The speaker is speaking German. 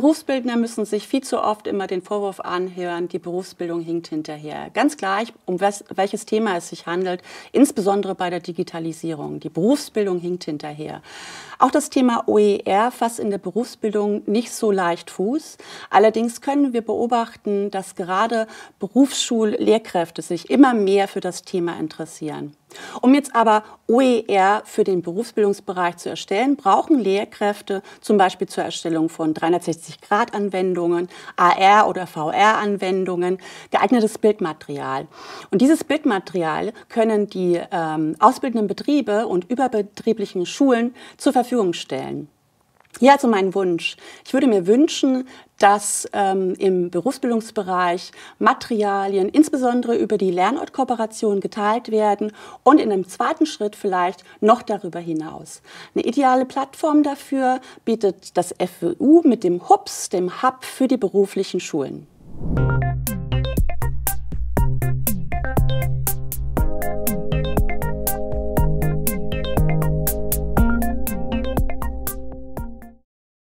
Berufsbildner müssen sich viel zu oft immer den Vorwurf anhören, die Berufsbildung hinkt hinterher. Ganz gleich, um was, welches Thema es sich handelt, insbesondere bei der Digitalisierung. Die Berufsbildung hinkt hinterher. Auch das Thema OER fasst in der Berufsbildung nicht so leicht Fuß. Allerdings können wir beobachten, dass gerade Berufsschullehrkräfte sich immer mehr für das Thema interessieren. Um jetzt aber OER für den Berufsbildungsbereich zu erstellen, brauchen Lehrkräfte zum Beispiel zur Erstellung von 360-Grad-Anwendungen, AR- oder VR-Anwendungen geeignetes Bildmaterial. Und dieses Bildmaterial können die ähm, ausbildenden Betriebe und überbetrieblichen Schulen zur Verfügung stellen. Ja, also mein Wunsch. Ich würde mir wünschen, dass ähm, im Berufsbildungsbereich Materialien insbesondere über die Lernortkooperation geteilt werden und in einem zweiten Schritt vielleicht noch darüber hinaus. Eine ideale Plattform dafür bietet das FWU mit dem HUBS, dem Hub für die beruflichen Schulen.